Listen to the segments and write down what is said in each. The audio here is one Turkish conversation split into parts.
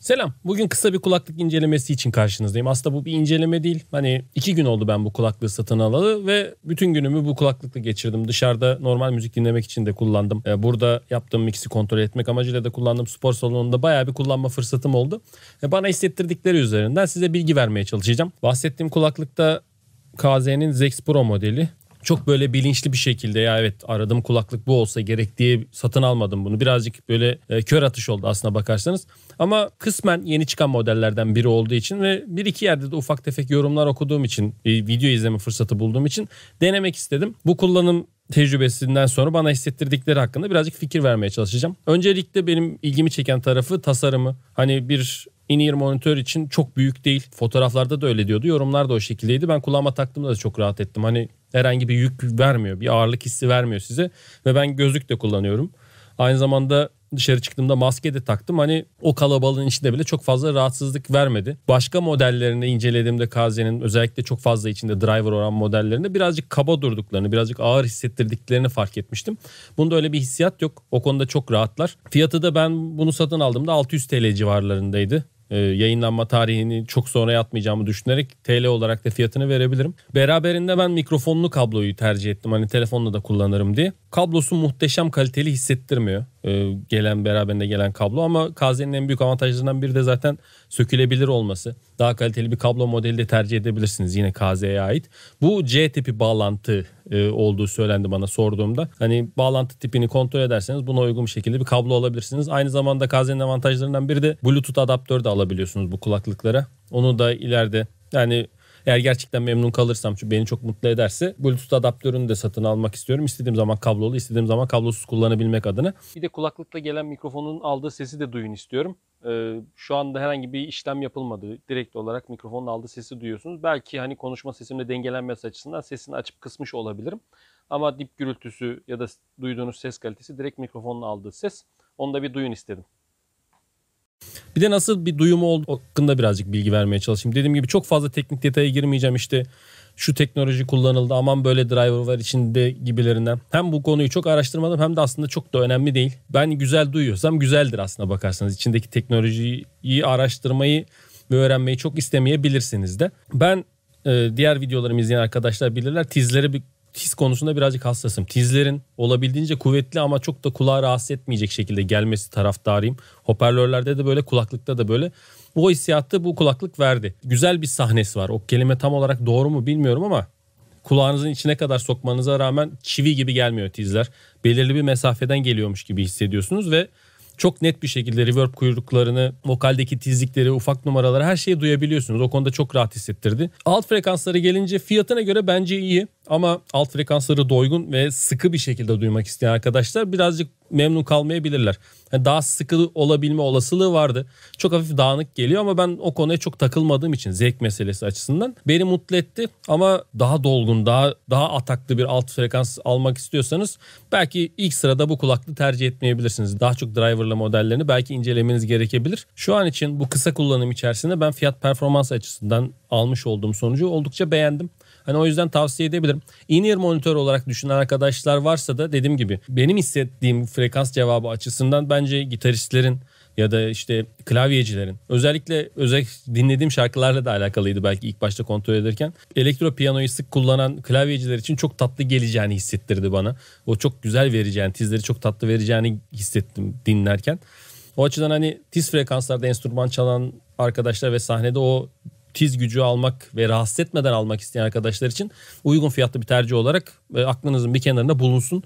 Selam. Bugün kısa bir kulaklık incelemesi için karşınızdayım. Aslında bu bir inceleme değil. Hani iki gün oldu ben bu kulaklığı satın alalı ve bütün günümü bu kulaklıkla geçirdim. Dışarıda normal müzik dinlemek için de kullandım. E, burada yaptığım mix'i kontrol etmek amacıyla da kullandım. Spor salonunda bayağı bir kullanma fırsatım oldu. E, bana hissettirdikleri üzerinden size bilgi vermeye çalışacağım. Bahsettiğim kulaklıkta KZ'nin Zex Pro modeli çok böyle bilinçli bir şekilde ya evet aradım kulaklık bu olsa gerek diye satın almadım bunu. Birazcık böyle e, kör atış oldu aslına bakarsanız. Ama kısmen yeni çıkan modellerden biri olduğu için ve bir iki yerde de ufak tefek yorumlar okuduğum için, e, video izleme fırsatı bulduğum için denemek istedim. Bu kullanım tecrübesinden sonra bana hissettirdikleri hakkında birazcık fikir vermeye çalışacağım. Öncelikle benim ilgimi çeken tarafı tasarımı. Hani bir in-ear monitör için çok büyük değil. Fotoğraflarda da öyle diyordu. Yorumlar da o şekildeydi. Ben kulağıma taktığımda da çok rahat ettim. Hani Herhangi bir yük vermiyor. Bir ağırlık hissi vermiyor size. Ve ben gözlük de kullanıyorum. Aynı zamanda dışarı çıktığımda maske de taktım. Hani o kalabalığın içinde bile çok fazla rahatsızlık vermedi. Başka modellerini incelediğimde Kaze'nin özellikle çok fazla içinde driver olan modellerinde birazcık kaba durduklarını, birazcık ağır hissettirdiklerini fark etmiştim. Bunda öyle bir hissiyat yok. O konuda çok rahatlar. Fiyatı da ben bunu satın aldığımda 600 TL civarlarındaydı e, yayınlanma tarihini çok sonra yatmayacağımı düşünerek TL olarak da fiyatını verebilirim. Beraberinde ben mikrofonlu kabloyu tercih ettim. Hani telefonla da kullanırım diye. Kablosu muhteşem kaliteli hissettirmiyor. E, gelen beraberinde gelen kablo ama Kaze'nin en büyük avantajlarından biri de zaten sökülebilir olması. Daha kaliteli bir kablo modeli de tercih edebilirsiniz yine Kaze'ye ait. Bu C tipi bağlantı e, olduğu söylendi bana sorduğumda. Hani bağlantı tipini kontrol ederseniz buna uygun bir şekilde bir kablo alabilirsiniz. Aynı zamanda Kazen'in avantajlarından biri de Bluetooth adaptörü de alabiliyorsunuz bu kulaklıklara. Onu da ileride yani eğer gerçekten memnun kalırsam çünkü beni çok mutlu ederse Bluetooth adaptörünü de satın almak istiyorum. İstediğim zaman kablolu, istediğim zaman kablosuz kullanabilmek adına. Bir de kulaklıkla gelen mikrofonun aldığı sesi de duyun istiyorum. Ee, şu anda herhangi bir işlem yapılmadı. Direkt olarak mikrofonun aldığı sesi duyuyorsunuz. Belki hani konuşma sesimle dengelenmesi açısından sesini açıp kısmış olabilirim. Ama dip gürültüsü ya da duyduğunuz ses kalitesi direkt mikrofonun aldığı ses. Onu da bir duyun istedim. Bir de nasıl bir duyumu olduğu hakkında birazcık bilgi vermeye çalışayım. Dediğim gibi çok fazla teknik detaya girmeyeceğim işte şu teknoloji kullanıldı aman böyle driver var içinde gibilerinden. Hem bu konuyu çok araştırmadım hem de aslında çok da önemli değil. Ben güzel duyuyorsam güzeldir aslında bakarsanız. İçindeki teknolojiyi araştırmayı ve öğrenmeyi çok istemeyebilirsiniz de. Ben e, diğer videolarımı izleyen arkadaşlar bilirler. Tizleri bir tiz konusunda birazcık hassasım. Tizlerin olabildiğince kuvvetli ama çok da kulağı rahatsız etmeyecek şekilde gelmesi taraftarıyım. Hoparlörlerde de böyle kulaklıkta da böyle. bu hissiyatı bu kulaklık verdi. Güzel bir sahnesi var. O kelime tam olarak doğru mu bilmiyorum ama kulağınızın içine kadar sokmanıza rağmen çivi gibi gelmiyor tizler. Belirli bir mesafeden geliyormuş gibi hissediyorsunuz ve çok net bir şekilde reverb kuyruklarını, vokaldeki tizlikleri, ufak numaraları her şeyi duyabiliyorsunuz. O konuda çok rahat hissettirdi. Alt frekansları gelince fiyatına göre bence iyi ama alt frekansları doygun ve sıkı bir şekilde duymak isteyen arkadaşlar birazcık memnun kalmayabilirler. Yani daha sıkı olabilme olasılığı vardı. Çok hafif dağınık geliyor ama ben o konuya çok takılmadığım için zevk meselesi açısından beni mutlu etti. Ama daha dolgun, daha daha ataklı bir alt frekans almak istiyorsanız belki ilk sırada bu kulaklığı tercih etmeyebilirsiniz. Daha çok driverlı modellerini belki incelemeniz gerekebilir. Şu an için bu kısa kullanım içerisinde ben fiyat performans açısından almış olduğum sonucu oldukça beğendim. Hani o yüzden tavsiye edebilirim. In-ear monitör olarak düşünen arkadaşlar varsa da dediğim gibi benim hissettiğim frekans cevabı açısından bence gitaristlerin ya da işte klavyecilerin özellikle özel dinlediğim şarkılarla da alakalıydı belki ilk başta kontrol ederken elektro piyanoyu sık kullanan klavyeciler için çok tatlı geleceğini hissettirdi bana. O çok güzel vereceğini, tizleri çok tatlı vereceğini hissettim dinlerken. O açıdan hani tiz frekanslarda enstrüman çalan arkadaşlar ve sahnede o tiz gücü almak ve rahatsız etmeden almak isteyen arkadaşlar için uygun fiyatlı bir tercih olarak e, aklınızın bir kenarında bulunsun.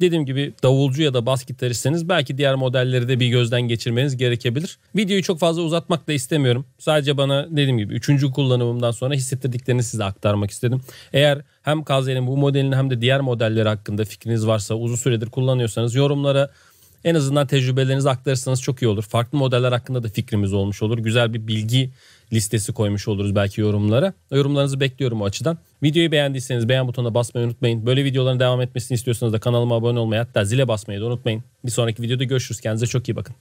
Dediğim gibi davulcu ya da bas gitaristeniz belki diğer modelleri de bir gözden geçirmeniz gerekebilir. Videoyu çok fazla uzatmak da istemiyorum. Sadece bana dediğim gibi üçüncü kullanımımdan sonra hissettirdiklerini size aktarmak istedim. Eğer hem Kazel'in bu modelini hem de diğer modelleri hakkında fikriniz varsa uzun süredir kullanıyorsanız yorumlara en azından tecrübelerinizi aktarırsanız çok iyi olur. Farklı modeller hakkında da fikrimiz olmuş olur. Güzel bir bilgi listesi koymuş oluruz belki yorumlara. Yorumlarınızı bekliyorum o açıdan. Videoyu beğendiyseniz beğen butonuna basmayı unutmayın. Böyle videoların devam etmesini istiyorsanız da kanalıma abone olmayı hatta zile basmayı da unutmayın. Bir sonraki videoda görüşürüz. Kendinize çok iyi bakın.